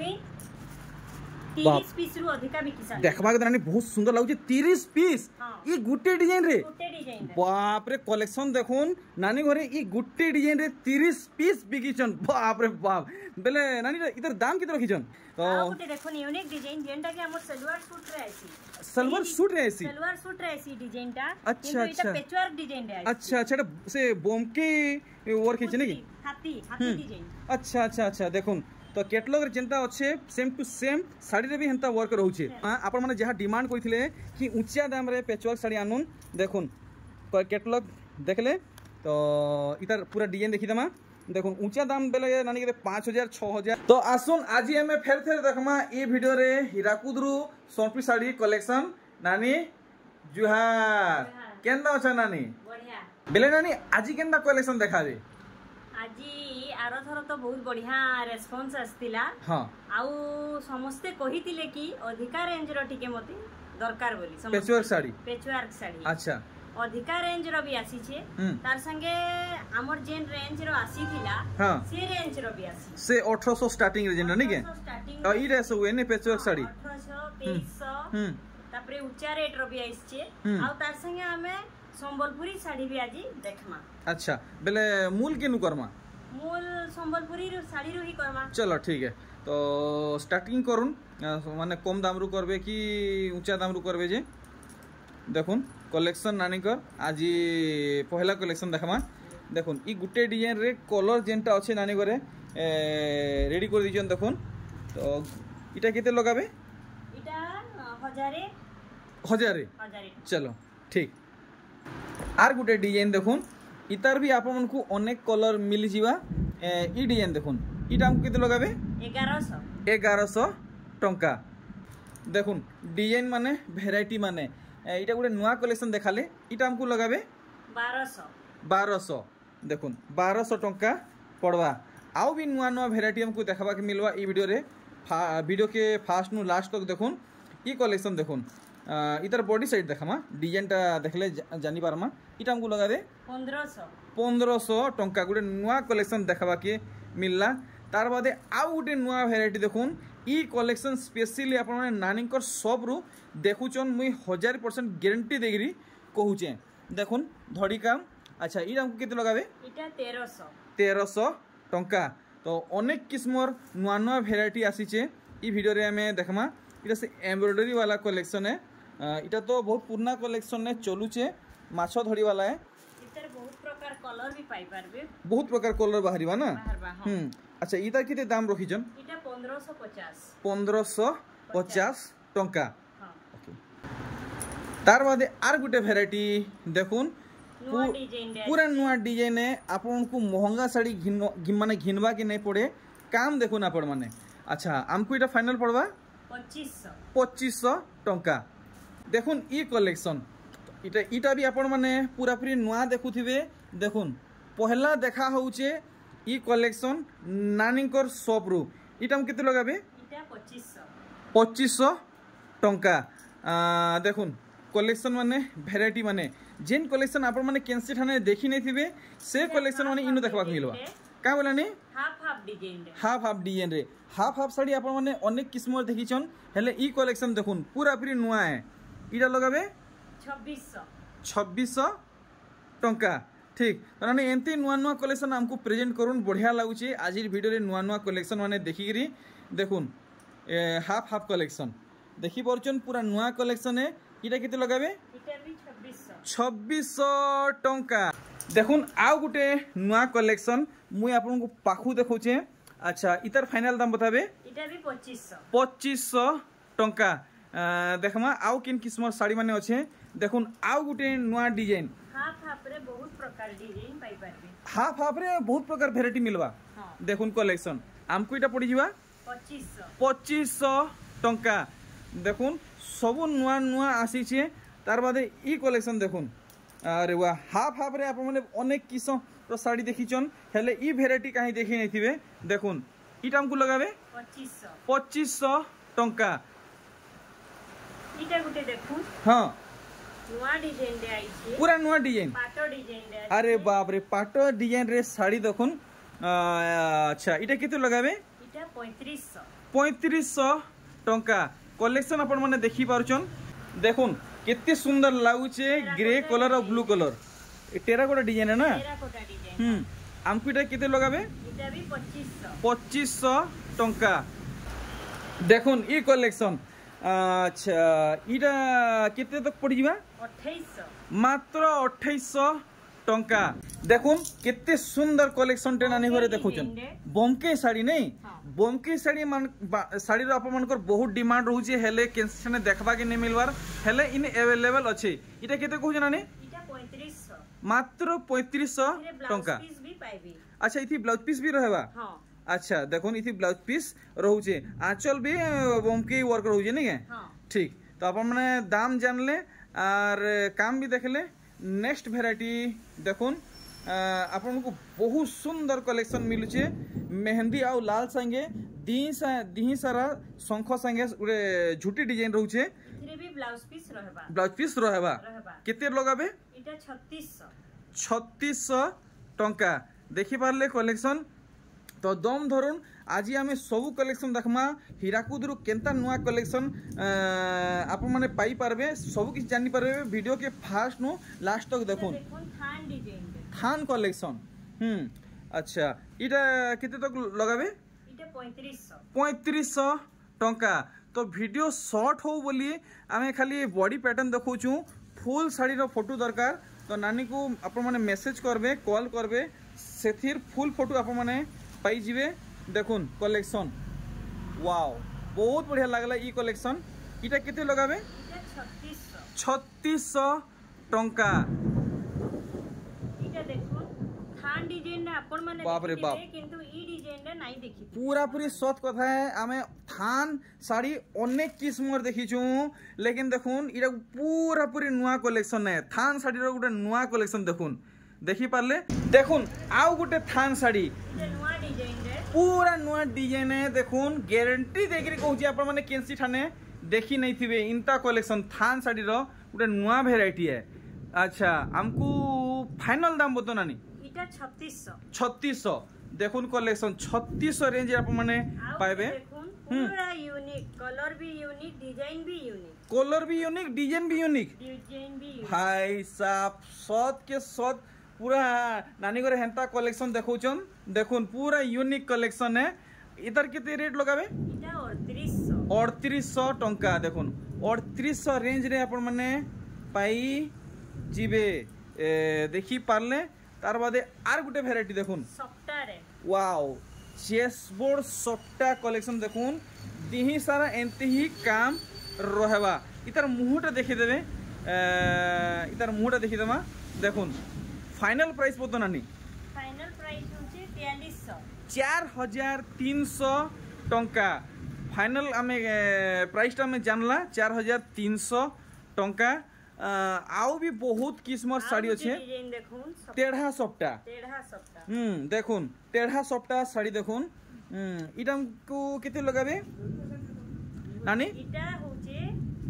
ମୁଇଁ ତିରିଶ ପିସ୍ ରୁ ଅଧିକା ବିକି ସାରିଲି ଦେଖବାକେ ତ ନାନୀ ବହୁତ ସୁନ୍ଦର ଲାଗୁଛି ତିରିଶ ପିସ୍ ଇ ଗୋଟେ ଡିଜାଇନ ରେ ବାପରେ କଲେକ୍ସନ ଦେଖୁନ ନାନୀ ଘରେ ଇ ଗୋଟେ ଡିଜାଇନ ରେ ତିରିଶ ପିସ୍ ବିକିଛନ୍ ବାପରେ ବାପ ବେଲେ ନାନୀ ଇତାର ଦାମ କେତେ ରଖିଛନ୍ ତ ଗୋଟେ ଦେଖୁନ ୟୁନିକ୍ ଡିଜାଇନ ଯେନ୍ଟା କି ଆମର ସଲୱାର ସୁଟ ରେ ଆସି ସଲୱାର ସୁଟ ରେ ଆସି ସଲୱାର ସୁଟ ରେ ଆସି ଡିଜାଇନ ଟା ଆଚ୍ଛା ଆଚ୍ଛା ପେଚୱାର୍କ ଡିଜାଇନ ରେ ଆଚ୍ଛା ଆଚ୍ଛା ସେ ବୋମକେ ୱର୍କ ହେଇଛି ନାকি ହାତୀ ହାତୀ ଡିଜାଇନ ଆଚ୍ଛା ଆଚ୍ଛା ଆଚ୍ଛା ଦେଖୁନ तो कैटलग्रे जेनता अच्छे सेम टू सेम शाढ़ी भी हेन्ता वर्क रोचे आपण मैंने जहाँ डिमांड करते कि उच्चा दाम पेचवर्क शाढ़ी आनुन देखुन पर कैटलग देखले तो इतार पूरा डिजाइन देखीदमा দেখুন উঁচা দাম বেলে নানি পাঁচ হাজার ছ হাজার তো আসুন আজি আমি ফের ফের দেখমা এই ভিডিওরে হীরাকুদরু সোনপুর শাড়ি কলেকশন নানি জুহার কেন্দা অছা নানি বেলে নানি আজি কেন্দা কলেকশন দেখা যায় আজি ଆର ଥର ତ ବହୁତ ବଢିଆ ରେସ୍ପନ୍ସ ଆସିଥିଲା ଆଉ ସମସ୍ତେ କହିଥିଲେ କି ଅଧିକା ରେଞ୍ଜର ଟିକେ ମତେ ଦରକାର ବୋଲି ପେଚୱାର୍କ ଶାଢୀ ପେଚୱାର୍କ ଶାଢୀ ଆଚ୍ଛା ଅଧିକା ରେଞ୍ଜର ବି ଆସିଛି ତାର ସାଙ୍ଗେ ଆମର ଯେନ୍ ରେଞ୍ଜର ଆସିଥିଲା ସେ ରେଞ୍ଜର ବି ଆସିଛି ସେ 1800 ଷ୍ଟାର୍ଟିଂ ରେ ଯେନ୍ଟା ନାଇଁ କି ଏଇଟା ସବୁ ଏନେ ପେଚୱାର୍କ ଶାଢୀ 1800 ତାପରେ ଉଚ୍ଚା ରେଟ୍ ର ବି ଆସିଛି ଆଉ ତାର ସାଙ୍ଗେ ଆମେ ସମ୍ବଲପୁରୀ ଶାଢୀ ବି ଆଜି ଦେଖମା ଆଚ୍ଛା ବେଲେ ମୂଲ କେନୁ କରମା চলো ঠিক আছে তো স্টার্টিং করুন মানে কম দামরু করবে কি উঁচা দামরু করবে যে দেখুন কলেকশন নানীকর আজি পহেলা কলেকশন দেখামা দেখুন ই গোটে ডিজাইনরে কলর যেটা অছে নানীঘরে রেডি করে দিয়েছেন দেখুন তো এটা কেতে লগাবে হাজারে চলো ঠিক আর গোটে ডিজাইন দেখুন ইতার বি আপনার অনেক কলর মিলিযা ই ডিজাইন দেখুন ইটা আমি কেতে লগাবে এগারশ টঙ্কা দেখুন ডিজাইন মানে ভেরাইটি মানে এটা গোটে নূয়া কলেকশন দেখালে এটা আমি লগাবে বারশ দেখুন বারশ টঙ্কা পড়বা আউ বি নূয়া নূয়া ভেরাইটি আমি দেখাবাকে মিলবা এই ভিডিওরে ভিডিওকে ফার্স্ট নু লাস্ট তক দেখুন ই কলেকশন দেখুন ইতার বডি সাইড দেখামা ডিজাইনটা দেখলে জানি পারমা ইটা আমাকে লগাদে পনেরোশো টঙ্কা গোটে নূয়া কলেকশন দেখাবাকে মিললা তার বাদে আউ গোটে নূয়া ভেরাইটি দেখুন ই কলেকশন স্পেশালি আপনার নানীকর সবরু দেখুছন মুই হাজার পরসেন্ট গ্যারেটি দেখিরি কহুছে দেখুন ধরি কাম আচ্ছা ইটা আমাকে কেতে লগাবে তেরোশো টঙ্কা তো অনেক কিসমর নূয়া নূয়া ভেরাইটি আসিছে ই ভিডিওরে আমি দেখামা এটা সে এমব্রয়ডারি ওয়ালা কলেকশন হ্যাঁ এটা ତ ବହୁତ ପୁରୁଣା କଲେକ୍ସନରେ ଚଲୁଛେ ମାଛ ଧରିବା ଲାଗେ ବହୁତ ପ୍ରକାର କଲର ବାହାରିବା ନା ହୁଁ ଆଚ୍ଛା ଇଟା କେତେ ଦାମ ରଖିଛନ୍ ପନ୍ଦରଶହ ପଚାଶ ଟଙ୍କା ତାର ବାଦେ ଆର୍ ଗୋଟେ ଭେରାଇଟି ଦେଖୁନ୍ ପୁରା ନୂଆ ଡିଜାଇନ୍ ଆପଣଙ୍କୁ ମହଙ୍ଗା ଶାଢ଼ୀ ମାନେ ଘିନବାକେ ନାଇଁ ପଡ଼େ କାମ ଦେଖୁନ୍ ଆପଣମାନେ ଆଚ୍ଛା ଆମକୁ ଏଇଟା ଫାଇନାଲ୍ ପଡ଼ବା ପଚିଶଶହ ଟଙ୍କା দেখুন ই কলেকশন এটা ইটা বি আপনার পুরাপুরি নূয়া দেখুবে দেখুন পহলা দেখা হচ্ছে ই কলেকশন নানীকর সপ্রু এটা কেতে লগাবে পঁচিশশো টঙ্কা দেখুন কলেকশন মানে ভেরাইটি মানে যেন কলেকশন আপন মানে কেনসি ঠানে দেখি নেইথিবে সে কলেকশন মানে ইনু দেখবা মিলবা কা বলানি হাফ হাফ ডিজাইন রে হাফ হাফ ডিজাইন রে হাফ হাফ শাড়ি আপন মানে অনেক কিসমর দেখিছন হেলে ই কলেকশন দেখুন পুরা পুরি ଇଟା লগাবে ଛବିଶ ଟଙ୍କା ঠিক তাহলে মানে এমতি নূয়া নূয়া কলেকশন আমি প্রেজেন্ট করুন বঢ়িয়া লাগুছে আজির ভিডিওরে নূয়া নূয়া কলেকশন মানে দেখিকি দেখুন হাফ হাফ কলেকশন দেখি পারছেন পুরা নূয়া কলেকশনে এটা কেতে লগাবে ছবিশ টঙ্কা দেখুন আউ গোটে নূয়া কলেকশন মুই আপনার পাখু দেখুছে আচ্ছা ইতার ফাইনাল দাম বতাবে পঁচিশশো টঙ্কা দেখমা আউ কিন কিসমর শাড়ি মানে অছে দেখুন আউ গোটে নয়া ডিজাইন হাফ হাফ রে বহুত প্রকার ভেরাইটি মিলবা হ্যাঁ। দেখুন কলেকশন আমকু এটা পড়ি যা পঁচিশশ টঙ্কা দেখুন সবু নূয়া নূয়া আসিছে তার বাদে ই কলেকশন দেখুন আরে ওয়া হাফ হাফ রে আপন মানে অনেক কিসমর শাড়ি দেখিছন হেলে ই ভেরাইটি কাহি দেখি নাইথিবে দেখুন ইটা আমকু লাগাবে পঁচিশশ টঙ্কা ଇଟା ଗୋଟେ ଦେଖୁନ୍ ହଁ ନୂଆ ଡିଜାଇନ୍ ରେ ଆଇଛି ପୁରା ନୂଆ ଡିଜାଇନ୍ ପାଟ ଡିଜାଇନ୍ ରେ ଆରେ ବାପ ରେ ପାଟ ଡିଜାଇନ୍ ରେ ଶାଢ଼ୀ ଦେଖୁନ୍ ଆଚ୍ଛା ଇଟା କେତେ ଲଗାବେ ଇଟା 3500 3500 ଟଙ୍କା କଲେକ୍ସନ ଆପଣ ମାନେ ଦେଖି ପାରୁଛନ୍ ଦେଖୁନ୍ କେତେ ସୁନ୍ଦର ଲାଗୁଛେ ଗ୍ରେ କଲର୍ ଆଉ ବ୍ଲୁ କଲର୍ টেরাকোটা ডিজাইন না হুম আমি এটা কেতে লগাবে পঁচিশশো টঙ্কা দেখুন ই কলেকশন আচ্ছা ইটা কেতে তক পড়ি যা মাত্র অঠাইশ টঙ্কা দেখুন কেতে সুন্দর কলেকশন টেন আনিবারে দেখুছেন বমকে শাড়ি নেই হ্যাঁ। বমকে শাড়ি মান শাড়ির আপনার বহুত ডিমান্ড রয়েছে হেলে কেসনে দেখবাকে নেই মিলবার হেলে ইন এভেলেবেল অছে এটা কেতে কুছেন আনি মাত্র পঁয়ত্রিশশো টঙ্কা আচ্ছা এটি ব্লাউজ পিস বি রহবা হ্যাঁ। अच्छा देखो इसी ब्लाउज पीस रोचे आंचल भी बमके वर्क रोचे नहीं हाँ। ठीक तो आप मैंने दाम जान आर काम भी देखले नेक्स्ट भेराइटी देख आपन को बहुत सुंदर कलेक्शन मिलूचे मेहंदी आउ लाल संगे दी सा, दी सारा शख संगे गोटे झुटी डिजाइन रोचे ब्लाउज पीस रहा कत लगे छत्तीस छत्तीस टाँह देखिपारे कलेक्शन तो दम धरुन आज आम सब कलेक्शन देखमा हीराकूद रू के नुआ कलेक्शन आप मैंने पारे सब किसी जानीपारे भिड के फास्ट नु लास्ट तक देख थान कलेक्शन हम्म, अच्छा इटा केते तक लगे पैंतीस 3500 तो भिड सर्ट हो बोली आम खाली बॉडी पैटर्न देखौछु फुल साड़ी रो फोटो दरकार तो नानी को आप माने मैसेज करबे कॉल करबे से फुल फोटो आप मैंने देख कलेक्शन वाओ बहुत बढ़िया বঢ়িয়া লাগলা कलेक्शन इटा के लगे छत्तीस टाइम बाप रे बाप पूरा पूरी सत कथा है आम थान शाढ़ी अनेक किस्म देखी छु लेकिन देखुन इटा पूरा पूरी नुआ कलेक्शन है थान शाढ़ी गोटे नुआ कलेक्शन देखुन देखी पारे देखुन आउ गोटे थान शाढ़ी पूरा नुआ डिजाइन देखूँ ग्यारंटी देकर कहूँ आपने केन्सी ठाने देखी नहीं थे इनता कलेक्शन थान शाढ़ी गोटे नुआ भेरइटी है अच्छा आमको फाइनल दाम बतो नानी छत्तीस सौ देखुन कलेक्शन छत्तीस सौ रेंज आप पाइबे हम्म। पूरा यूनिक कलर भी यूनिक डिजाइन भी यूनिक कलर भी यूनिक डिजाइन भी यूनिक डिजाइन भी भाई साहब सत के सत पूरा नानी घर हेन्ता कलेक्शन देखौन देखुन पूरा यूनिक कलेक्शन है इधर कितने रेट लगावे अड़तीस टंका देखुन अड़तीस रेंज रे आपण माने पाई जीवे देखि पारले तार बादे आर गुटे भेराइटी देखुन सप्टा रे वाओ चेसबोर्ड सप्टा कलेक्शन देखुन दिही सारा एंती ही काम रहवा इतार मुहटा देखि देबे इतार मुहटा देखि देमा देखुन ফাইনাল প্রাইস বলতো নানি ফাইনাল প্রাইস হচ্ছে 4300 4300 টঙ্কা ফাইনাল আমি প্রাইসটা আমি জানলা 4300 টঙ্কা আউ বি বহুত কিসমর শাড়ি আছে টেঢ়া সবটা হুম দেখুন টেঢ়া সবটা শাড়ি দেখুন ইটামকু কেতে লাগাবে নানি এটা হচ্ছে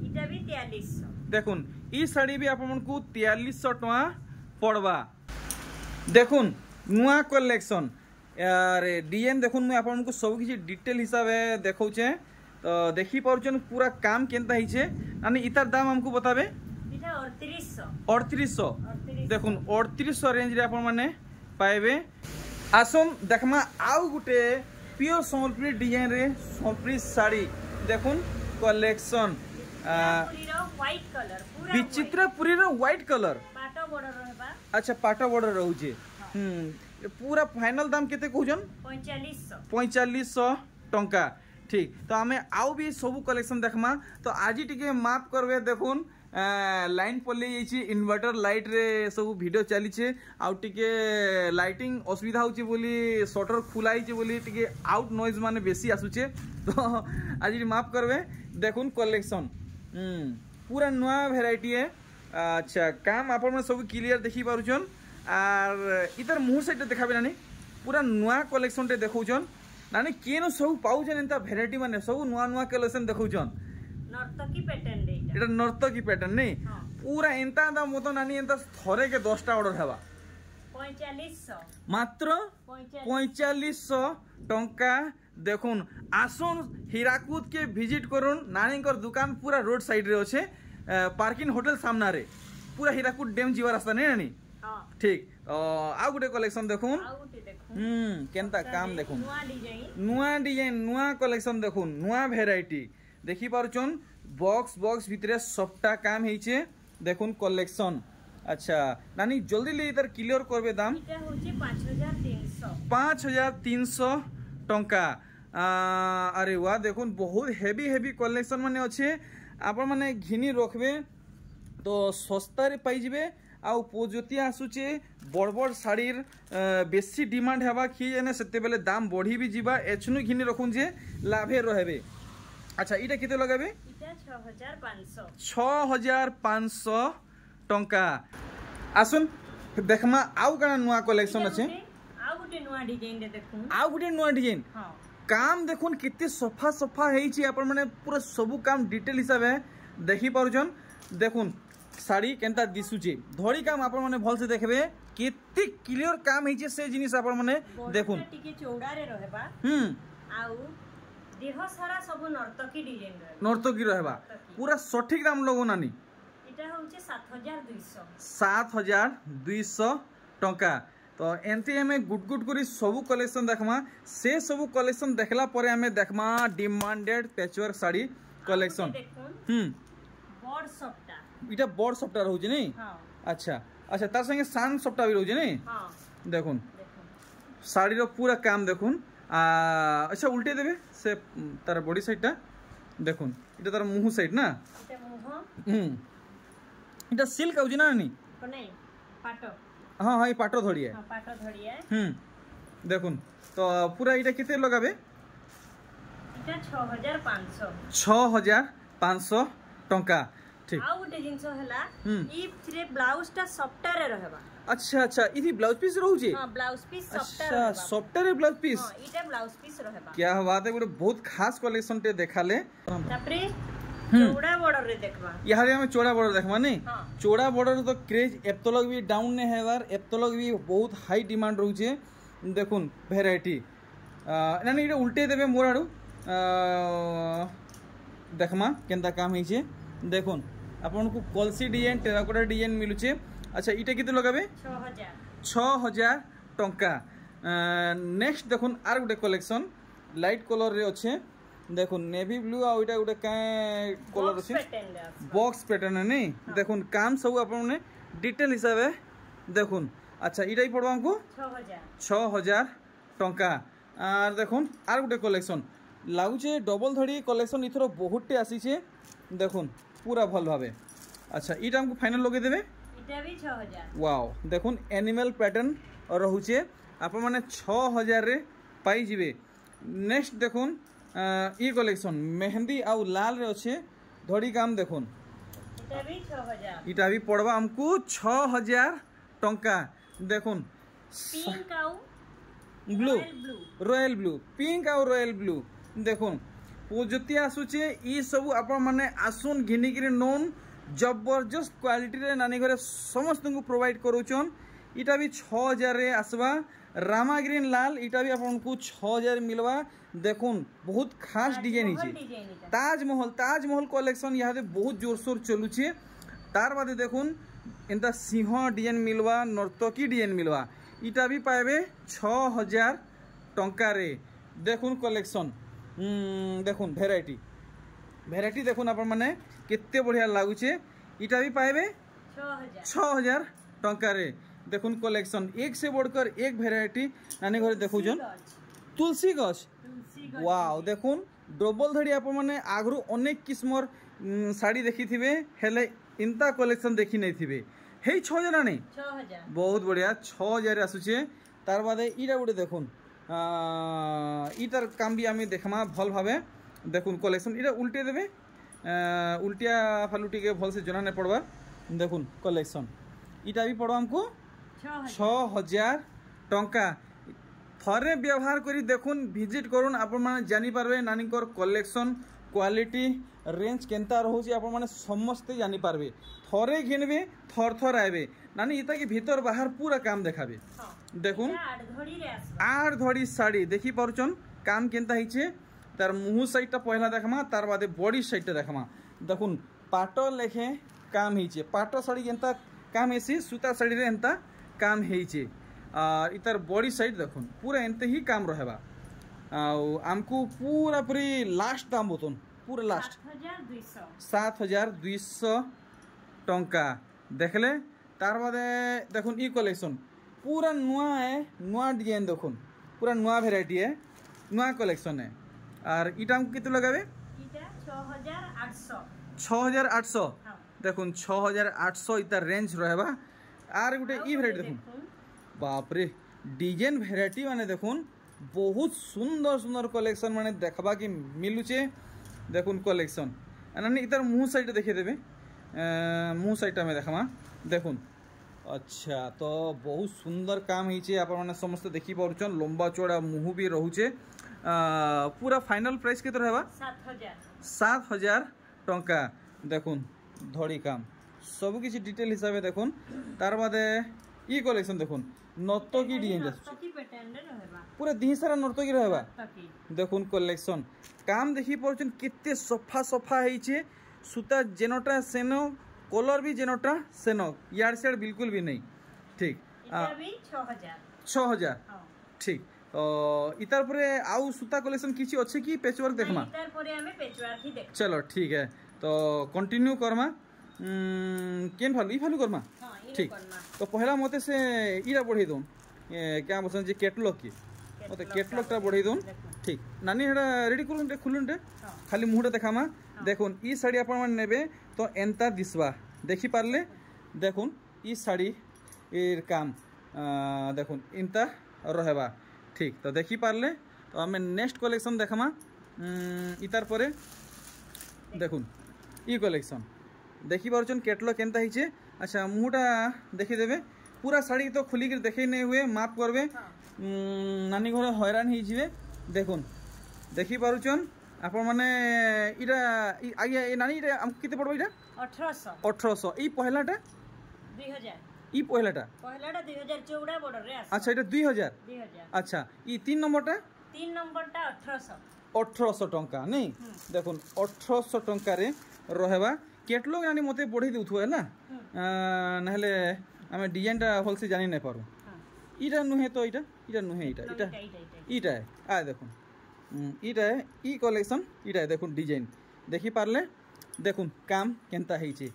এটা বি 4300 দেখুন ই শাড়ি বি আপনাকু 4300 টাকা পড়বা দেখুন নূয়া কলেকশন আর ডিজাইন দেখুন মুই আপনার সব কিছু ডিটেল হিসাবে দেখাউছে তো দেখি পাচ্ছেন পুরা কাম কেনতা হয়েছে মানে ইতার দাম আমি বতাবে অড়তিরিশ দেখুন অড়তিরিশশো রেঞ্জরে আপন মানে পাইবে আসুন দেখমা আউ গোটে পিওর সম্বলপুরী ডিজাইন রে সম্বলপুরী শাড়ি দেখুন কলেকশন বিচিত্রপুরীর হোয়াইট কলর বর্ডর রহবা আচ্ছা পাটা বর্ডর রহুছে হুম পুরা ফাইনাল দাম কেতে কহুজন 4500 4500 টঙ্কা ঠিক তো আমি আউ বি সবু কলেকশন দেখমা তো আজি টিকে মাপ করবে দেখুন লাইন পলি যাইছি ইনভার্টর লাইট রে সব ভিডিও চালিছে আউ টিকে লাইটিং অসুবিধা হচ্ছে বলি সটর খোলা হয়েছে বলি টিকে আউট নয়েজ মানে বেশি আসুছে তো আজি মাপ করবে দেখুন কলেকশন হুম পুরা নয়া ভ্যারাইটি হ্যাঁ আচ্ছা କାମ୍ ଆପଣମାନେ ସବୁ କ୍ଲିଅର୍ ଦେଖିପାରୁଛନ୍ ଆର୍ ଇତାର୍ ମୁହଁ ସାଇଡ଼୍ଟା ଦେଖାବେ ନାନି ପୁରା ନୂଆ କଲେକ୍ସନ୍ଟେ ଦେଖଉଛନ୍ ନାନି କେନୁ ସବୁ ପାଉଛନ୍ ଏନ୍ତା ଭେରାଇଟି ମାନେ ସବୁ ନୂଆ ନୂଆ କଲେକ୍ସନ୍ ଦେଖଉଛନ୍ এটা নর্তকী প্যাটার্ন নেই পুরা এন্তা দা মতো নানি এন্তা থরে কে 10টা অর্ডার হবা 4500 মাত্র 4500 টঙ্কা দেখুন আসুন হীরাকুদ কে ভিজিট করুন নানিঙ্কর দোকান পুরা রোড সাইড রে আছে পার্কিং হোটেল सामना পুরা হীরাকুট ডেম डैम রাস্তা নেই नहीं হ্যাঁ। ঠিক ठीक आउ गोटे कलेक्शन देखुन हम्म केनता काम देखुन नुआ डिजाइन नुआ कलेक्शन देखुन नुआ দেখি পারুছন বক্স বক্স ভিতরে সবটা কাম হয়েছে দেখুন কলেকশন আচ্ছা নানি জলদি লিয়ে তার ক্লিয়ার করবে দাম পাঁচ হাজার তিনশো টঙ্কা আরে ওয়া দেখুন বহুত হেভি হেভি কলেকশন মানে আছে ଆପଣମାନେ ଘିନି ରଖିବେ ତ ଶସ୍ତାରେ ପାଇଯିବେ ଆଉ ପୁଅ ଯଦି ଆସୁଛେ ବଡ଼ ବଡ଼ ଶାଢ଼ୀର ବେଶୀ ଡିମାଣ୍ଡ ହେବା କି ଏନେ ସେତେବେଳେ ଦାମ ବଢ଼ି ବି ଯିବା ଏଛନୁ ଘିନି ରଖୁନ୍ ଯେ ଲାଭେ ରହିବେ ଆଚ୍ଛା ଏଇଟା କେତେ ଲଗାଇବେ ଛଅ ହଜାର ପାଞ୍ଚଶହ ଟଙ୍କା ଆସୁନ୍ ଦେଖମା ଆଉ କାଣା ନୂଆ କଲେକ୍ସନ ଅଛେ ଆଉ ଗୋଟେ ନୂଆ ଡିଜାଇନ কাম দেখুন কেতে সফা সফা হয়েছে আপন মানে পুরো সবু কাম ডিটেল হিসাবে দেখি পারুছন দেখুন শাড়ি কেনটা দিশুছে ধরি কাম আপন মানে ভালসে দেখবে কেতে ক্লিয়ার কাম হয়েছে সে জিনিস আপন মানে দেখুন টিকে চৌড়ারে রহেবা হুম আউ দেহ সারা সবু নর্তকি ডিজাইন নর্তকি রহেবা পুরো সঠিক দাম লগো নানি এটা হচ্ছে 7200 7200 টাকা তো ଏମିତି ଆମେ ଗୁଟ୍ ଗୁଟ୍ କରି ସବୁ କଲେକ୍ସନ୍ ଦେଖ୍ମା ସେ ସବୁ କଲେକ୍ସନ୍ ଦେଖ୍ଲା ପରେ ଆମେ ଦେଖ୍ମା ଡିମାଣ୍ଡେଡ୍ ପେଚୱାର୍କ ଶାଢ଼ୀ କଲେକ୍ସନ୍ ହୁଁ ଇଟା ବଡ଼ ସପ୍ଟା ରହୁଛି ନାଇଁ ଆଚ୍ଛା ଆଚ୍ଛା ତାର ସାଙ୍ଗେ ସାନ୍ ସପ୍ଟା ବି ରହୁଛି ନାଇଁ ଦେଖୁନ୍ ଶାଢ଼ୀର ପୁରା କାମ୍ ଦେଖୁନ୍ আচ্ছা উল্টে দেবে সে তার বডি সাইডটা দেখুন এটা তার মুহু সাইড না হুম এটা সিল্ক আউছি না নি পাট हाँ हाँ ये पाटो धड़ी है हाँ, पाटो धड़ी है हम्म देखुन तो पूरा इटा कितने लगाबे इटा 6500 6500 टंका ठीक आउ गोटे जिंस हला हम्म। ई थ्रे ब्लाउज टा सॉफ्टर रे रहबा अच्छा अच्छा इथि ब्लाउज पीस रहू जे हां ब्लाउज पीस सॉफ्टर अच्छा सॉफ्टर रे ब्लाउज पीस हां इटा ब्लाउज पीस रहबा क्या बात है गोटे बहुत खास कलेक्शन ते देखाले यहाँ पे हमें चौड़ा बॉर्डर देखा नी हाँ। चौड़ा बॉर्डर तो क्रेज एप्तलग भी डाउन ने है यार एप्तलग भी बहुत हाई डिमांड रोचे देखुन भेराइटी ना ये उल्टे देवे मोर आड़ू देखमा केनता काम होइछे देखुन आपन को कलसी डिजाइन टेराकोटा डिजाइन मिलुचे अच्छा इटा किते लगाबे 6000 6000 टंका नेक्स्ट देखुन आर गोटे कलेक्शन लाइट कलर रे अच्छे দেখুন নেভি ব্লু আইটা গোটে କାଁ କଲର ଅଛି ବକ୍ସ ପ୍ୟାଟର୍ନ ନାଇଁ ଦେଖୁନ କାମ ସବୁ ଆପଣମାନେ ଡିଟେଲ ହିସାବରେ দেখুন আচ্ছা এটাই পড়ব আমাকে ছ হাজার টঙ্কা আর দেখুন আর গোটে কলেকশন লাগুছে ডবল ধড়ি কলেকশন এথর বহুতটে আসিছে দেখুন পুরা ভাল ভাবে আচ্ছা এটা আমাকে ফাইনাল লগাই দেবে ওয়াও দেখুন অ্যানিমাল প্যাটার্ন রহুছে আপনার মানে ছ হাজারে পাইযে নেক্সট দেখুন ই ইয়ে কলেকশন মেহেন্দি আউ লাল রে অছে ধড়ি কাম দেখুন এটা বি পড়বা আমকু 6000 টাকা দেখুন পিঙ্ক আউ ব্লু রয়্যাল ব্লু পিঙ্ক আউ রয়্যাল ব্লু দেখুন পূজতি আসুছে ই সব আপন মানে আসুন ঘিনিকি নন জবরদস্ত কোয়ালিটি রে নানি ঘরে সমস্ত প্রোভাইড করুছন এটা বি 6000 রে আসবা রামা গ্রিন লাল এটা আপনার ছ হাজার মিলবা দেখুন বহু બહુત ডিজাইন হয়েছে তাজমহল তাজমহল কলেকশন ইহাতে বহু બહુત જોરશોર ચલુછે তার বাদে দেখুন এটা সিংহ ডিজাইন মিলবা নর্তকী ডিজাইন মিলবা এটা বি পাইবে ছ হাজার টঙ্কারে দেখুন কলেকশন দেখুন ভেরাইটি ভেরাইটি দেখুন আপনার মানে কেতে বড়িয়া লাগুছে এটা বি পাইবে ছ হাজার টঙ্কারে দেখুন কলেকশন এক সে বড়কর এক ভ্যারাইটি নানি ঘরে দেখুছন তুলসী গছ ওয়াও দেখুন ডবল ধড়ি আপনার মানে আগুন অনেক কিসমর শাড়ি দেখিথিবে হলে ইন্তা কলেকশন দেখি নেইথিবে হেই ছ হাজার আনি বহুত বড়িয়া ছ হাজার আসুছে তার বাদে ইটা গোটে দেখুন ইটার কাম বি আমি দেখমা ভাল ভাবে দেখুন কলেকশন এটা উল্টে দেবে উল্টিয়া ফালুটিকে ভালসে জনা নাই পড়বার দেখুন কলেকশন ইটা বি পড়ব আমাকে ছহাজার টঙ্কা থরে ব্যবহার করে দেখুন ভিজিট করুন আপনার জানিপারবে নানীকর কলেকশন কোয়ালিটি রেঞ্জ কেনতা রয়েছে আপনার মানে সমস্তে জানিপারবে থরে ঘিনবে থর থর আইবে নানি ইতাকে ভিতর বাহার পুরা কাম দেখাবে হ্যাঁ। দেখুন আট ধড়ি শাড়ি দেখি পারুছন কাম কেনতা হয়েছে তার মুহু সাইডটা পহলা দেখমা তার বাদে বডি সাইডটা দেখমা দেখুন পাট লেখে কাম হয়েছে পাট শাড়ি কেনতা কাম হয়েছে সুতা শাড়ি এনতা କାମ୍ ହେଇଛେ ଆର୍ ইতার ବଡ଼ି সাইড ଦେଖୁନ୍ ପୁରା ଏନ୍ତେ ହିଁ কাম রহবা ଆଉ ଆମକୁ ପୁରା ପୁରି ଲାଷ୍ଟ ଦାମ୍ ବତୁନ୍ ପୁରା ଲାଷ୍ଟ ସାତ ହଜାର ଦୁଇଶହ ଟଙ୍କା দেখলে তার বাদে দেখুন ই কলেকশন পুরা নয় নয় ডিজাইন দেখুন পুরা নয় ভেরাইটি নয় কলেকশনে আর ইটা আমি কত লাগাবে ছ হাজার আটশো হ্যাঁ। দেখুন ছ হাজার আটশো ইটার রেঞ্জ রহবা आर गोटे ई भेराइट देखुन बाप रे डिजाइन भेराइट मैंने देखुन बहुत सुंदर सुंदर कलेक्शन मैंने देखा कि मिलुचे देखुन कलेक्शन नानी इतार मुँह सैड देखेदेवे मुँह सैडटा में देखमा देखुन अच्छा तो बहुत सुंदर काम होने समस्त देखी देखिपारुन लंबा चौड़ा मुह भी रोचे पूरा फाइनल प्राइस के सात हजार टंका देखुन धड़ी काम সব কিছু ডিটেল হিসাবে দেখুন তার বাদে ই কলেকশন দেখুন নর্তকী ডিজাইন পুরা দিহি সারা নর্তকী রহবা দেখুন কলেকশন কাম দেখি পড়ছেন কেতে সফা সফা হয়েছে সুতা যেনটা সেন কলর বি যেনটা সেন ইয়ার সিয়ার বিলকুল বি নেই ঠিক ছ হাজার হ্যাঁ। ঠিক তো ইতার পরে আউ সুতা কলেকশন কিছু অছে কি পেচওয়ার্ক দেখমা চলো ঠিক হ্যাঁ তো কন্টিনিউ করমা କେନ୍ ଭାଲୁ ଇ ଭାଲୁ କର୍ମା ଠିକ୍ ତ ପହିଲା ମୋତେ ସେ ଇଟା ବଢ଼େଇ ଦଉନ୍ କାଁ ବସନ୍ ଯେ କେଟଲଗ୍ କି ମୋତେ କେଟଲଗ୍ଟା ବଢ଼େଇ ଦଉନ୍ ଠିକ୍ ନାନୀ ହେଟା ରେଡ଼ି କରୁନ୍ ଟେ ଖୁଲୁନ୍ ଟେ ଖାଲି ମୁହଁଟା ଦେଖାମା ଦେଖୁନ୍ ଇ ଶାଢ଼ୀ ଆପଣମାନେ ନେବେ ତ ଏନ୍ତା ଦିଶ୍ବା ଦେଖିପାରିଲେ ଦେଖୁନ୍ ଇ ଶାଢ଼ୀ ଇର୍ କାମ୍ দেখুন ইনতা রহেবা ঠিক তো দেখি পারলে তো আমি নেক্সট কলেকশন দেখামা ইতার পরে দেখুন ই কলেকশন ଦେଖିପାରୁଛନ୍ କେଟଲଗ୍ କେନ୍ତା ହେଇଛେ ଆଚ୍ଛା ମୁହଁଟା ଦେଖିଦେବେ ପୁରା ଶାଢ଼ୀ ତ ଖୋଲିକିରି ଦେଖେଇ ନେଇ ହୁଏ ମାଫ୍ କରବେ ନାନୀ ଘର ହଇରାଣ ହେଇଯିବେ ଦେଖୁନ୍ ଦେଖିପାରୁଛନ୍ ଆପଣମାନେ ଇଟା ଆଜ୍ଞା ଏ ନାନୀ ଇଟା ଆମକୁ କେତେ ପଡ଼ବ ଇଟା ଅଠରଶହ ଅଠରଶହ ଏଇ ପହିଲାଟା ଦୁଇ ହଜାର ই পহলাটা পহলাটা 2014 বর্ডার রে আছে আচ্ছা এটা 2000 2000 আচ্ছা ই তিন নম্বরটা তিন নম্বরটা 1800 1800 টাকা নেই দেখুন 1800 টাকা রে রহেবা କେଟଲଗ୍ ଆଣି ମୋତେ ବଢ଼େଇ ଦେଉଥିବ ହେଲା ନହେଲେ ଆମେ ଡିଜାଇନ୍ଟା ଭଲସେ ଜାଣି ନାଇଁ ଇଟା ନୁହେଁ ତ ଇଟା ଇଟା ନୁହେଁ ଇଟା ଇଟା ଇଟା ଆଏ ଦେଖୁନ୍ ଇଟା ଇ କଲେକ୍ସନ୍ ଇଟା ଦେଖୁନ୍ ଡିଜାଇନ୍ ଦେଖିପାରିଲେ ଦେଖୁନ୍ কাম କେନ୍ତା ହେଇଛି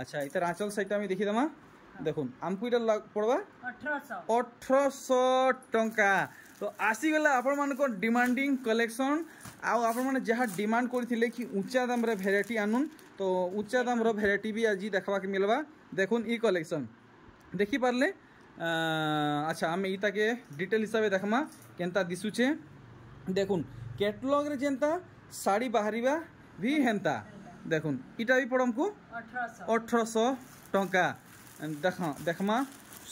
ଆଚ୍ଛା ଇଟା আঁচল সাইডটা ଆମେ ଦେଖିଦେମା देख आम को पड़वा अठरश टा तो आसीगला आपण मान डिमांडिंग कलेक्शन आपण जहाँ डिमांड करते कि उचा दाम भेर आनुन तो उचा दाम भेर भी आज देखा मिलवा देखुन इ कलेक्शन देखिपारे अच्छा आम इटा के डिटेल हिसाब से देखमा के दिशुचे देखुन कैटलग रे शाढ़ी बाहर भी हेन्ता देखुन इटा भी पड़म को अठरश टाँह ଦେଖ ଦେଖ୍ମା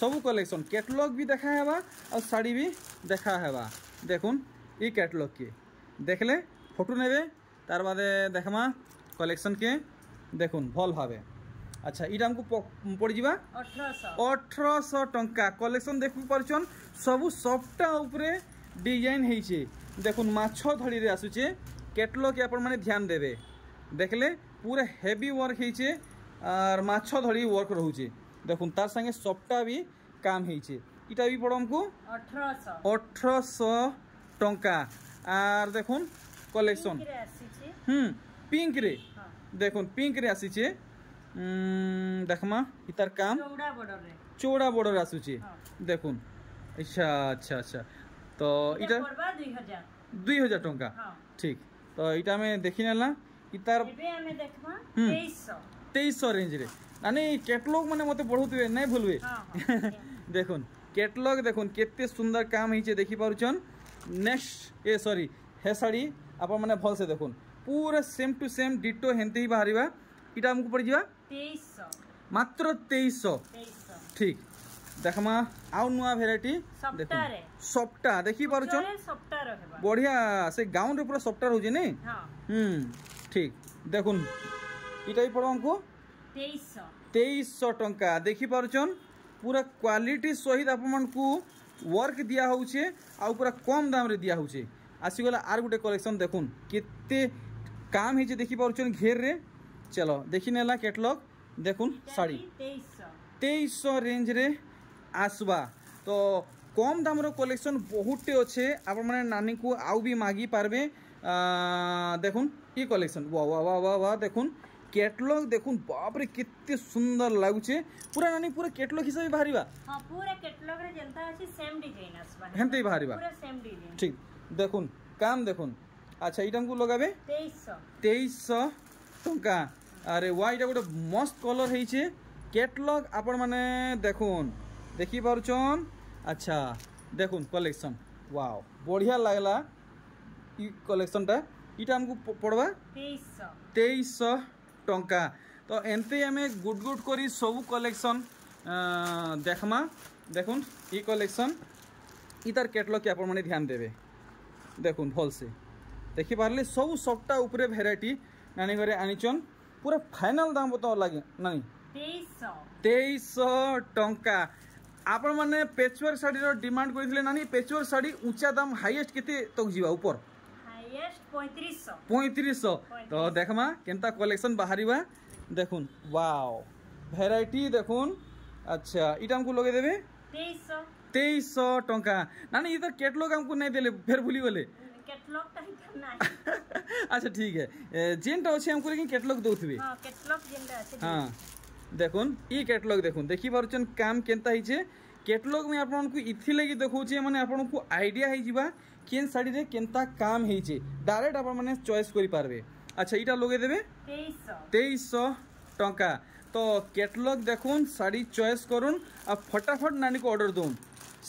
ସବୁ କଲେକ୍ସନ୍ କ୍ୟାଟଲଗ୍ ବି ଦେଖା ହେବା ଆଉ ଶାଢ଼ୀ ବି ଦେଖା ହେବା ଦେଖୁନ୍ ଇ କ୍ୟାଟଲଗ୍କେ ଦେଖ୍ଲେ ଫଟୋ ନେବେ ତାର୍ ବାଦେ ଦେଖ୍ମା କଲେକ୍ସନ୍କେ ଦେଖୁନ୍ ଭଲ୍ ଭାବେ আচ্ছা এটা আমি পড়িযা অঠরশ টঙ্কা কলেকশন দেখিপারছন সবু সবটা উপরে ডিজাইন হয়েছে দেখুন মাছ ধড়ি আসুছে ক্যাটলগ আপন মানে ধ্যান দেবে দেখলে পুরা হেভি ওয়ার্ক হয়েছে আর মাছ ধড়ি ওয়ার্ক রয়েছে দেখুন তার সঙ্গে সবটা বি কাম হয়েছে এটা বি পড়ো আমি অঠারশ টঙ্কা আর দেখুন কলেকশন হুম পিঙ্ক রে দেখুন পিঙ্ক রে আসিছে দেখমা ইতার কাম চৌড়া বর্ডর আসুছে দেখুন আচ্ছা আচ্ছা আচ্ছা তো এটা দুই হাজার টঙ্কা ঠিক তো এটা আমি দেখি নেলা ગીતાર તેઈશો રેଞ୍જરે અને કેટલોગ મને મતે પઢુવે નાଇଁ ભૂલવે દેખુન કેટલોગ દેખુન કેતે સુંદર કામ ହେଇଛେ ଦେଖି ପାରୁଛନ୍ ନେକ୍ସଟ ଏ ସରି ହେ ଶାଢ଼ୀ ଆପଣମାନେ ଭଲସେ ଦେଖୁନ୍ ପୁରା ସେମ୍ ଟୁ ସେମ୍ ଡିଟୋ ହେନ୍ତି ହିଁ ବାହାରିବା ଇଟା ଆମକୁ ପଡ଼ିଯିବା ମାତ୍ର ତେଇଶହ ଠିକ୍ দেখমা আউ নয়া ভেরাইটি দেখুন সপ্টা দেখি পারুছন বঢ়িয়া সে গাউন রে পুরা সপ্টা রহুছে নে হুম ঠিক দেখুন এটাই পড় অঙ্ক তেইশশো টঙ্কা দেখিপারুছন পুরা କ୍ୱାଲିଟି ସହିତ ଆପଣମାନଙ୍କୁ ୱାର୍କ ଦିଆହେଉଛେ ଆଉ ପୁରା କମ୍ ଦାମ୍ରେ ଦିଆହେଉଛେ ଆସିଗଲା ଆର୍ ଗୋଟେ କଲେକ୍ସନ୍ ଦେଖୁନ୍ କେତେ କାମ ହେଇଛେ ଦେଖିପାରୁଛନ୍ ଘେର୍ରେ ଚାଲ ଦେଖିନେଲା କେଟଲଗ୍ ଦେଖୁନ୍ ଶାଢ଼ୀ ତେଇଶଶହ ରେଞ୍ଜରେ ଆସ୍ବା ତ କମ୍ ଦାମ୍ର କଲେକ୍ସନ୍ ବହୁତଟେ ଅଛେ ଆପଣମାନେ ନାନୀକୁ ଆଉ ବି ମାଗିପାରବେ ଦେଖୁନ୍ ই কলেকশন ওয়া ওয়া ওয়া ওয়া ওয়া দেখুন ক্যাটলগ দেখুন বাপরে কেতে সুন্দর লাগুছে পুরা নানি পুরা ক্যাটলগ হিসাবে বাহারিবা হ্যাঁ পুরা ক্যাটলগ রে যেনতা আছে সেম ডিজাইন আসবা হেনতেই বাহারিবা পুরা সেম ডিজাইন ঠিক দেখুন কাম দেখুন আচ্ছা এইটামকু লগাবে 2300 2300 টাকা আরে ওয়া এটা গোটে মস্ত কালার হইছে ক্যাটলগ আপন মানে দেখুন দেখি পারছন আচ্ছা দেখুন কলেকশন ওয়াও বঢ়িয়া লাগলা ই কলেকশনটা ଇଟା ଆମକୁ ପଡ଼ବା ତେଇଶଶହ ଟଙ୍କା ତ ଏମିତି ଆମେ ଗୁଡ଼ ଗୁଡ଼ କରି ସବୁ କଲେକ୍ସନ୍ ଦେଖ୍ମା ଦେଖୁନ୍ ଇ କଲେକ୍ସନ୍ ଇ ତାର କେଟଲଗ୍କେ ଆପଣମାନେ ଧ୍ୟାନ ଦେବେ ଦେଖୁନ୍ ଭଲ୍ସେ ଦେଖିପାରିଲେ ସବୁ ସପ୍ଟା ଉପରେ ଭେରାଇଟି ନାନୀ ଘରେ ଆଣିଛନ୍ ପୁରା ଫାଇନାଲ୍ ଦାମ୍ ତ ଲାଗେ ନାନୀ ତେଇଶଶହ ଟଙ୍କା ଆପଣମାନେ ପେଚୱାର୍ ଶାଢ଼ୀର ଡିମାଣ୍ଡ କରିଥିଲେ ନାନୀ ପେଚୱାର୍ ଶାଢ଼ୀ ଉଚ୍ଚା ଦାମ୍ ହାଇଏଷ୍ଟ କେତେ ତକ୍ ଯିବା ଉପର পঁয়ত্রিশ তো দেখমা কেনতা কলেকশন বাহারিবা দেখুন ওয়াও ভ্যারাইটি দেখুন আচ্ছা এটা আমাকে লগে দেবে তেইশ টঙ্কা না না এটা ক্যাটলগ আমাকে নাই দেলে ফের ভুলি গলে আচ্ছা ঠিক যেটা অছে আমাকে লেকিন ক্যাটলগ দৌথিবে হ্যাঁ দেখুন ই ক্যাটলগ দেখুন দেখি পারছেন কাম কেনতা হইছে ক্যাটলগ মুই আপনাকে ইথিলাগি দেখছে মানে আপনার আইডিয়া হয়ে যা কেন শাড়িরে কেনতা কাম হয়েছে ডাইরেক্ট আপনার মানে চয়েস করে পারবে আচ্ছা এইটা লগে দেবে তেইশশো টঙ্কা তো ক্যাটলগ দেখুন শাড়ি চয়েস করুন আর ফটাফট নানিকে অর্ডর দিন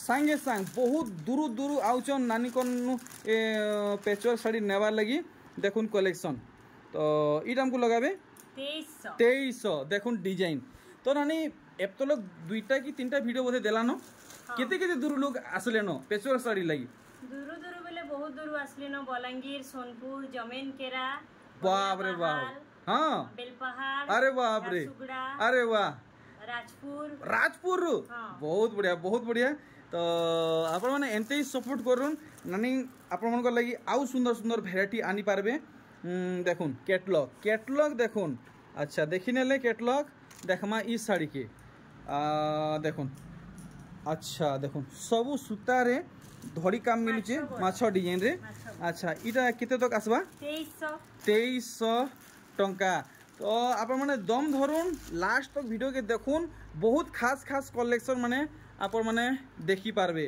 সাঙ্গে সাং বহুত দূর দূর আউছন নানিকন পেচর শাড়ি নেবার লাগি দেখুন কলেকশন তো এইটা আমি লগাবে তেইশশো দেখুন ডিজাইন তো নানি এপ তো লোক দুইটা কি তিনটা ভিডিও বোধে দেলানো কেতে কেতে দূর লোক আসলেন পেচর শাড়ি লাগি दूर दूर बोले बहुत दूर आसलिन बलांगीर सोनपुर जमेन केरा बाप रे बाप हां बेलपहाड़ अरे बाप रे अरे वाह राजपुर राजपुर रु बहुत बढ़िया बहुत बढ़िया तो आपण माने एंते ही सपोर्ट करून नानी आपण मन लगी आउ सुंदर सुंदर भेराइटी आनी पारबे देखुन कैटलॉग कैटलॉग देखुन अच्छा देखि नेले कैटलॉग देखमा ई साड़ी के आ देखुन अच्छा देखुन सब सूतारे रे ଧଡ଼ି କାମ ମିଳୁଛି ମାଛ ଡିଜାଇନ୍ରେ ଆଚ୍ଛା ଇଟା କେତେ ତକ ଆସବା ତେଇଶଶହ ଟଙ୍କା ତ ଆପଣମାନେ ଦମ୍ ଧରୁନ୍ ଲାଷ୍ଟ ତକ ଭିଡ଼ିଓକେ ଦେଖୁନ୍ ବହୁତ ଖାସ୍ ଖାସ୍ କଲେକ୍ସନ୍ ମାନେ ଆପଣମାନେ ଦେଖିପାରବେ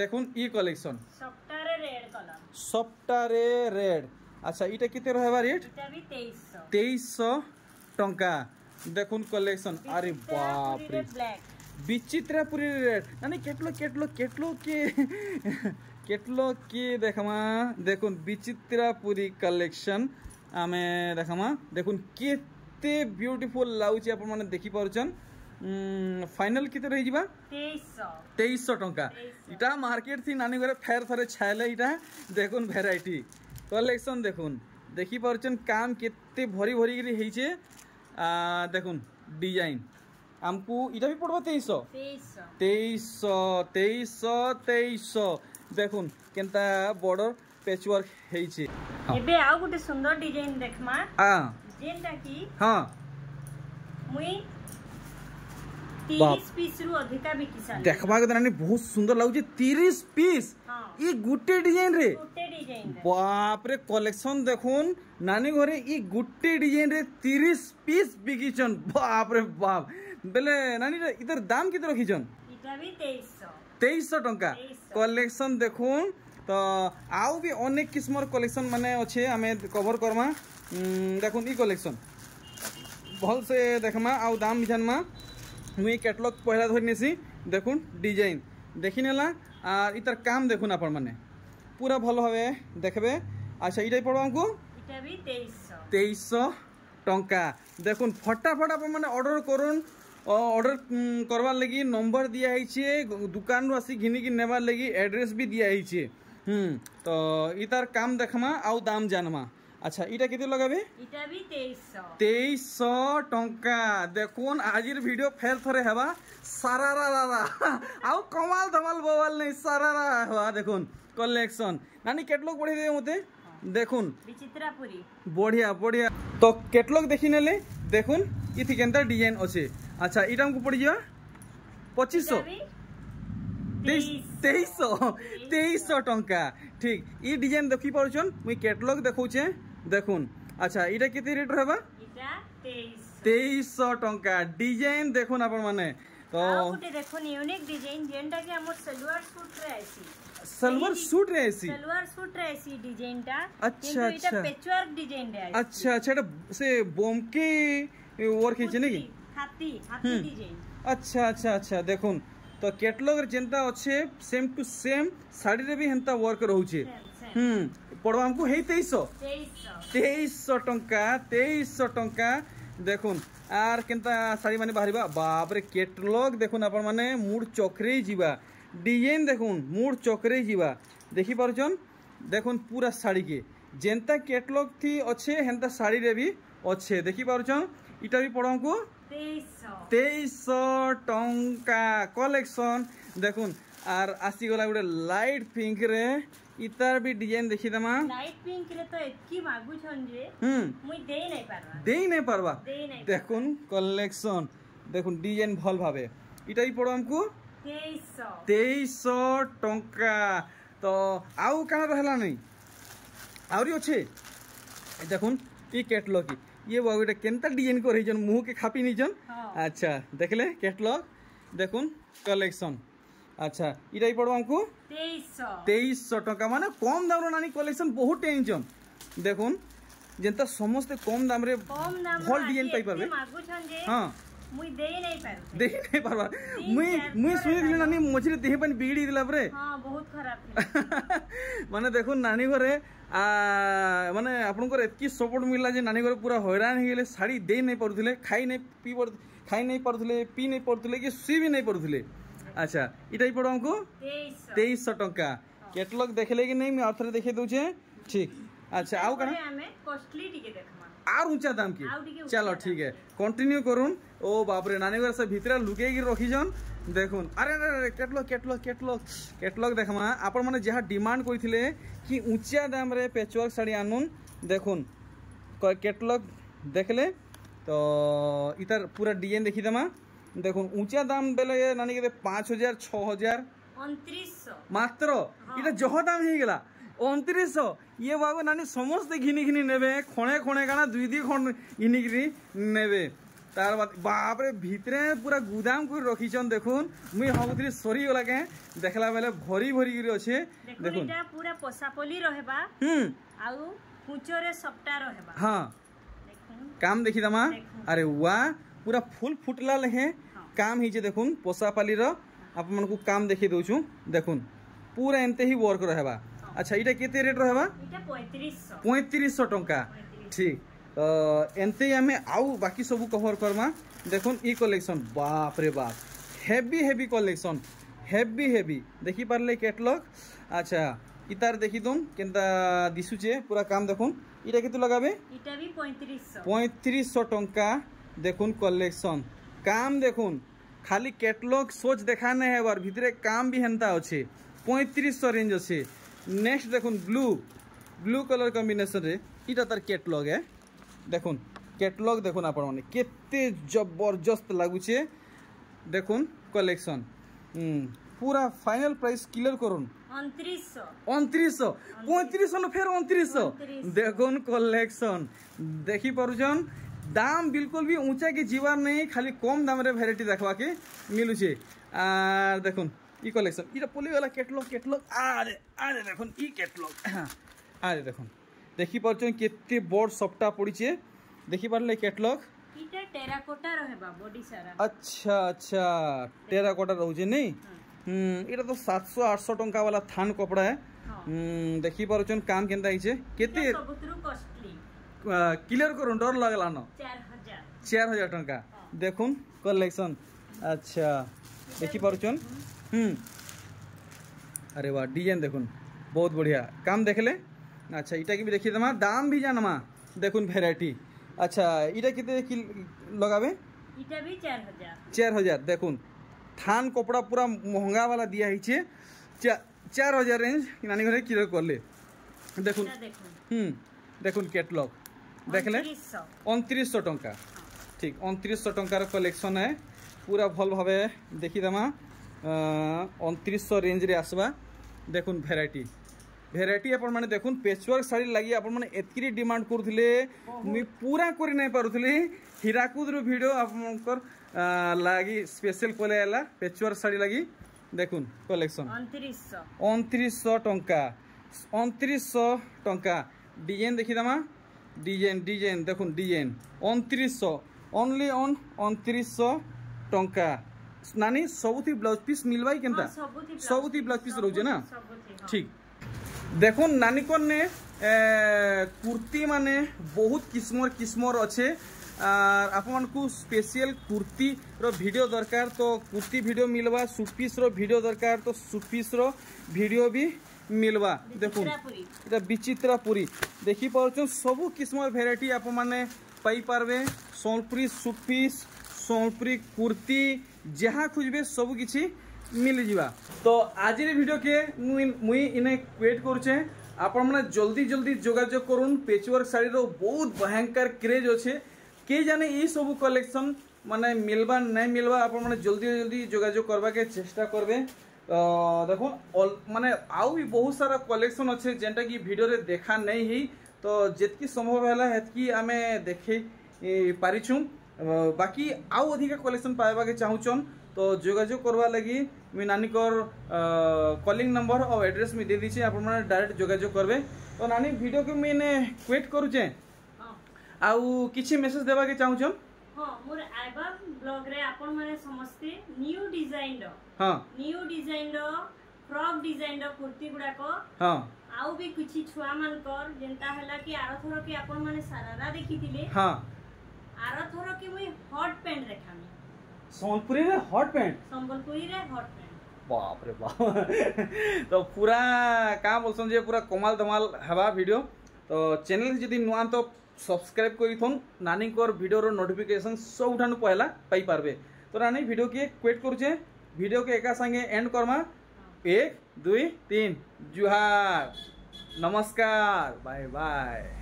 দেখুন ই কালেকশন সবটারে রেড কালার সবটারে রেড আচ্ছা এটা কিতে রহবা রেট এটা বি 2300 2300 টাকা দেখুন কালেকশন আরে বাপ রে ব্ল্যাক વિચિત્રપુરી અને કેટલો કેટલો કેટલો કે કેટલો કે દેખામાં দেখুন વિચિત્રપુરી કલેક્શન ଆମେ ଦେଖମା ଦେଖୁନ୍ କେତେ ବ୍ୟୁଟିଫୁଲ୍ ଲାଗୁଛି ଆପଣମାନେ ଦେଖିପାରୁଛନ୍ ଫାଇନାଲ୍ କେତେ ରହିଯିବା ତେଇଶଶହ ଟଙ୍କା ଇଟା ମାର୍କେଟ୍ ଥି ନାନୀ ଘରେ ଫେର୍ ଥରେ ଛାଏଲେ ଇଟା ଦେଖୁନ୍ ଭେରାଇଟି କଲେକ୍ସନ୍ ଦେଖୁନ୍ ଦେଖିପାରୁଛନ୍ କାମ୍ କେତେ ଭରି ଭରିକିରି ହେଇଛେ ଦେଖୁନ୍ ଡିଜାଇନ୍ आमको इटा भी पड़वा तेईस तेईस तेईस तेईस देखुन केनता बॉर्डर पैच वर्क हेइछि एबे आउ गोटे सुंदर डिजाइन देखमा हां जेनटा की हां मुई 30 पीस रु अधिका बिकि साल देखबा के तने बहुत सुंदर लागु 30 पीस ई गुटे डिजाइन रे गुटे डिजाइन बाप रे कलेक्शन देखुन नानी घरे ई गुटे डिजाइन रे 30 पीस बिकिचन बाप रे बाप ବେଲେ ନାନୀଟା ଇତାର ଦାମ୍ କେତେ ରଖିଛନ୍ ତେଇଶଶହ ଟଙ୍କା କଲେକ୍ସନ୍ ଦେଖୁନ୍ ତ ଆଉ ବି ଅନେକ କିସମର କଲେକ୍ସନ୍ ମାନେ ଅଛେ ଆମେ କଭର୍ କର୍ମା ଦେଖୁନ୍ ଇ କଲେକ୍ସନ୍ ଭଲସେ ଦେଖ୍ମା ଆଉ ଦାମ୍ ବି ଜାନ୍ମା ମୁଇଁ କ୍ୟାଟଲଗ୍ ପହିଲା ଧରି ନେସି ଦେଖୁନ୍ ଡିଜାଇନ୍ ଦେଖିନେଲା আর ইতার কাম দেখুন আপনার মানে পুরা ভালোভাবে দেখবে আচ্ছা এইটাই পড়ব আমাকে তেইশশো টঙ্কা দেখুন ফটাফট আপনার মানে অর্ডার করুন অর্ডার করবার লাগি নম্বর দিয়া হয়েছে দোকানু আসি ঘিনিকি নেবার লাগি এড্রেস বি দিয়া হয়েছে হুম তো ই তার কাম দেখমা আউ দাম জানমা আচ্ছা এটা কেতে লগাবে তেইশ টঙ্কা দেখুন আজির ভিডিও ফেল থরে হেবা সারারা রারা আউ কমাল ধমাল বওয়াল নেই সারারা হওয়া দেখুন কলেকশন নানি কেটলগ পড়িয়ে দেবে মতে হ্যাঁ। দেখুন বিচিত্রাপুরি বঢ়িয়া বঢ়িয়া তো কেটলগ দেখি নেলে দেখুন ইতি কেন্দ্র ডিজাইন আছে আচ্ছা এটা আমাকে পড়ে যাবে পঁচিশশো তেইশশো তেইশশো টঙ্কা ঠিক ই ডিজাইন দেখি পারছন মুই ক্যাটলগ দেখছে দেখুন আচ্ছা এটা কেতে রেট রহবা তেইশশো টঙ্কা ডিজাইন দেখুন আপন মানে তো দেখুন ইউনিক ডিজাইন যেটা কি আমার সালোয়ার সুট রে আইছি सलवार सूट रे ऐसी सलवार सूट रे ऐसी डिजाइन टा अच्छा अच्छा पेचवर्क डिजाइन रे अच्छा अच्छा से बोमके वर्क है ने की হাতি হাতি ডিজাইন আচ্ছা আচ্ছা আচ্ছা দেখুন তো ক্যাটলগ যেটা অছে সেম টু সেম শাড়ি রে বি হেনতা ওয়ার্ক রহুছে হুম পড়ো আমকু হেই 2300 2300 টাকা 2300 টাকা দেখুন আর কেনতা শাড়ি মানে বাহিবা বাপ রে ক্যাটলগ দেখুন আপন মানে মুড চকরে যিবা ডিজাইন দেখুন মুড চকরে যিবা দেখি পারছন দেখুন পুরা শাড়ি কে যেনতা ক্যাটলগ থি অছে হেনতা শাড়ি রে বি অছে দেখি পারছন ইটা বি পড়ো আমকু তেইশশো টঙ্কা কলেকশন দেখুন আর গলা গোটে লাইট পিঙ্ক রে ইতার বি ডিজাইন দেখি দেমা লাইট পিঙ্ক রে তো এতকি মাগুছন যে হুম মুই দেই নাই পারবা দেই নাই পারবা দেখুন কলেকশন দেখুন ডিজাইন ভাল ভাবে ইটাই পড়ো আমকু 2300 2300 টঙ্কা তো আউ কানা রহলা নাই আউরি আছে দেখুন ই ইয়ে বাবু এটা কেনতা ডিজাইন করেছেন মুহকে খাপি নিয়েছেন আচ্ছা দেখলে ক্যাটলগ দেখুন কালেকশন আচ্ছা এটাই পড়ব আমি তেইশশো টাকা মানে কম দামর নানি কলেকশন বহু টেনছন দেখুন যেটা সমস্তে কম দামরে ভাল ডিজাইন পাইপারবে হ্যাঁ ମୁଇଁ ଦେଇ ନାଇଁ ପାରୁ ଦେଇ ନାଇଁ ପାରବା ମୁଇଁ ମୁଇଁ ଶୁଣିଥିଲି ନାନୀ ମଝିରେ ଦେହ ପାଣି ବିଗିଡ଼ି ଦେଇଥିଲା ପରେ ବହୁତ ଖରାପ ମାନେ ଦେଖୁନ ନାନୀ ଘରେ ମାନେ ଆପଣଙ୍କର ଏତିକି ସପୋର୍ଟ ମିଳିଲା ଯେ ନାନୀ ଘରେ ପୁରା ହଇରାଣ ହେଇଗଲେ ଶାଢ଼ୀ ଦେଇ ନାଇଁ ପାରୁଥିଲେ ଖାଇ ନାଇଁ ପିଇ ଖାଇ ନାଇଁ ପାରୁଥିଲେ ପିଇ ନାଇଁ ପାରୁଥିଲେ କି ଶୁଇ ବି ନାଇଁ ପାରୁଥିଲେ ଆଚ୍ଛା ଇଟା ପଡ଼ ଆମକୁ ତେଇଶଶହ ଟଙ୍କା କେଟଲଗ୍ ଦେଖିଲେ କି ନାଇଁ ମୁଁ ଆଉ ଥରେ ଦେଖେଇ ଦେଉଛେ ଠିକ୍ ଆଚ୍ଛା ଆଉ କାଣା କଷ୍ଟଲି ଟିକେ ଦେଖ আর উঁচা দাম কি চলো ঠিক আছে কন্টিনিউ করুন ও বাপরে নানিবার সে ভিতরে লুকে লুকাইকি রখিছন দেখুন আরে আরে কেটলক কেটলক কেটলক কেটলক দেখমা আপন মানে যাহা ডিমান্ড করিলে কি উঁচা দামরে পেচওয়ার্ক শাড়ি আনুন দেখুন কেটলক দেখলে তো ইতার পুরা ডিজাইন দেখি দেমা দেখুন উঁচা দাম বেলে নানি পাঁচ হাজার ছ হাজার মাত্র এটা হ্যাঁ। জহ দাম হয়ে গেলা অন্তিরিশশো ইয়ে বাবু নানি সমস্ত ঘিনি ঘিনি নেবে খণে খণে কানা দুই দিয়ে খন ঘিনি ঘিনি নেবে তার বাপরে ভিতরে পুরা গুদাম করে রখিছন দেখুন মুই ভাবুଥିଲି সরিগলা কে দেখলা বেলে ভরি ভরি করে আছে দেখুন এটা পুরা পোষাপলি রহেবা হুম আউ কুচরে সবটা রহেবা হ্যাঁ কাম দেখি দামা আরে ওয়া পুরা ফুল ফুটলা লেহে কাম হইছে দেখুন পোষাপালির আপনার কাম দেখি দেছু দেখুন পুরা এমতে হি ওয়ার্ক রহেবা আচ্ছা এটা কেতে রেট রহবা পঁয়ত্রিশশো টঙ্কা ঠিক এমতি আমি আউ বাকি সবু কভর করমা দেখুন ই কলেকশন বাপ রে বাপ heavy heavy collection heavy heavy দেখি পারলে ক্যাটলগ আচ্ছা ইতার দেখি তুম কেনতা দিশুছে পুরা কাম দেখুন এটা কেতু লাগাবে পঁয়ত্রিশশো টঙ্কা দেখুন কলেকশন কাম দেখুন খালি ক্যাটলগ সোচ দেখা নাই হবার ভিতরে কাম বি হেনতা অছে পঁয়ত্রিশশো রেঞ্জ অছে নেক্সট দেখুন ব্লু ব্লু কালার কম্বিনেশনে এটা তার ক্যাটলগ হ্যাঁ দেখুন ক্যাটলগ দেখুন আপনার মানে কেতে জবরদস্ত লাগুছে দেখুন কলেকশন পুরা ফাইনাল প্রাইস ক্লিয়ার করুন অনত্রিশশো পঁয়ত্রিশশো ফের অনত্রিশশো দেখুন কলেকশন দেখি পারুছন দাম বিলকুল বি উঁচাকে যাবার নেই খালি কম দামের ভ্যারাইটি দেখবাকে মিলুছে আর দেখুন ই কলেকশন এটা পলিগলা ক্যাটলগ ক্যাটলগ আরে আরে দেখুন ই ক্যাটলগ আরে দেখুন দেখি পারছেন কেতে বড় সবটা পড়িছে দেখি পারলে ক্যাটলগ এটা টেরাকোটা রহেবা বডি সারা আচ্ছা আচ্ছা টেরাকোটা রহুছে নেই হুম এটা তো 700 800 টাকা वाला থান কপড়া হ্যাঁ দেখি পারছেন কাম কেনতা হইছে কেতে সবুতরু কস্টলি ক্লিয়ার করুন ডর লাগলা না 4000 4000 টাকা দেখুন কালেকশন আচ্ছা দেখি পারছেন अरे वाह डिजाइन देख बहुत बढ़िया कम देखले আচ্ছা এটা কি দেখিয়ে দেমা দাম ভি জানামা দেখুন ভ্যারাইটি আচ্ছা এটা কেতে কি লাগাবে এটা ভি 4000 4000 দেখুন থান কপড়া পুরা মহঙ্গা वाला দিয়া হইছে 4000 রেঞ্জ নানি ঘরে কি করলে দেখুন হুম দেখুন ক্যাটলগ দেখলে 2900 টাকা ঠিক 2900 টাকার কালেকশন হ্যাঁ পুরা ভাল ভাবে দেখিয়ে দেমা অনত্রিশশো রেঞ্জরে আসবা দেখুন ভ্যারাইটি ভ্যারাইটি আপন মানে দেখুন পেচওয়ার্ক শাড়ি লাগি আপন মানে এতকি ডিমান্ড করুলে মুই পুরা করে নাই পারুলি হীরাকুদর ভিডিও আপনার লাগি স্পেশাল কলে এলা পেচওয়ার্ক শাড়ি লাগি দেখুন কলেকশন অনত্রিশশো টঙ্কা অনত্রিশশো টঙ্কা ডিজাইন দেখি দামা ডিজাইন ডিজাইন দেখুন ডিজাইন অনত্রিশশো অনলি অন অনত্রিশশো টঙ্কা ନାନୀ ସବୁଥି ବ୍ଲାଉଜ ପିସ୍ ମିଲବା କି କେନ୍ତା ସବୁଥି ବ୍ଲାଉଜ ପିସ୍ ରହୁଛେ ନା ଠିକ୍ ଦେଖୁନ୍ ନାନୀକର୍ନେ କୁର୍ତ୍ତି ମାନେ ବହୁତ କିସ୍ମର କିସ୍ମର ଅଛେ ଆର୍ ଆପଣମାନଙ୍କୁ ସ୍ପେଶିଆଲ କୁର୍ତ୍ତିର ଭିଡ଼ିଓ ଦରକାର ତ କୁର୍ତ୍ତି ଭିଡ଼ିଓ ମିଲବା ସୁଟ୍ ପିସ୍ର ଭିଡ଼ିଓ ଦରକାର ତ ସୁଟ୍ ପିସ୍ର ଭିଡ଼ିଓ ବି मिलवा देखो इटा विचित्रापुरी देखी पार्चन सब किस्म भेराइट आप पाई पार्बे सोनपुरी सुट पीस কুর্তি যা খুঁজবে সবু কিছু মিলে যা তো আজের ভিডিওকে মুই ମୁଇଁ ଇନେ করছে আপন মানে জলদি জলদি যোগাযোগ করুন ପେଚୱାର୍କ শাড়ির বহু ভয়ঙ্কর ক্রেজ অছে কে জানে এই সবু কলেকশন মানে মিলবা নাই মিলবা আপন মানে জলদি জলদি যোগাযোগ করবাকে চেষ্টা করবে দেখো মানে আউ বহু সারা কলেকশন অছে যেটা কি ভিডিওরে দেখা নেই হি তো যেতকি সম্ভব হল হেতকি আমি দেখে পারিছুঁ বাকি আউ অধিকা কলেকশন পাইবাকে চাহুছন তো যোগাযোগ করবার লাগি মি নানীকর কলিং নম্বর ও এড্রেস মি দিয়ে দিছি আপনার ডাইরেক্ট যোগাযোগ করবে তো নানী ভিডিওকে মুই এনে কুয়েট করুছে হ্যাঁ। আউ কিছু মেসেজ দেবাকে চাহুছন ହଁ ମୋର ଆଲବମ୍ ବ୍ଲଗ୍ରେ ଆପଣମାନେ ସମସ୍ତେ ନ୍ୟୁ ଡିଜାଇନ୍ର ହଁ ନ୍ୟୁ ଡିଜାଇନ୍ର ଫ୍ରକ୍ ଡିଜାଇନ୍ର କୁର୍ତ୍ତି ଗୁଡ଼ାକ ହଁ ଆଉ ବି କିଛି ଛୁଆମାନଙ୍କର ଯେନ୍ତା ହେଲା କି ଆରଥର କି ଆପଣମାନେ ସାରାରା ଦେଖିଥିଲେ ହଁ आर थर मुई हॉट पैंट रेखामी सोनपुरी रे हॉट पैंट संबलपुरी रे हॉट पैंट बाप रे बाप तो पूरा का बोलसन जे पूरा कमाल धमाल हवा वीडियो तो चैनल जदि नुआ तो सब्सक्राइब कर नानी कोर वीडियो रो नोटिफिकेशन नोटिफिकेसन सबुठान पहला पाई पार्बे तो रानी वीडियो के क्वेट करुचे वीडियो के एका संगे एंड करमा एक दुई तीन जुहार नमस्कार बाय बाय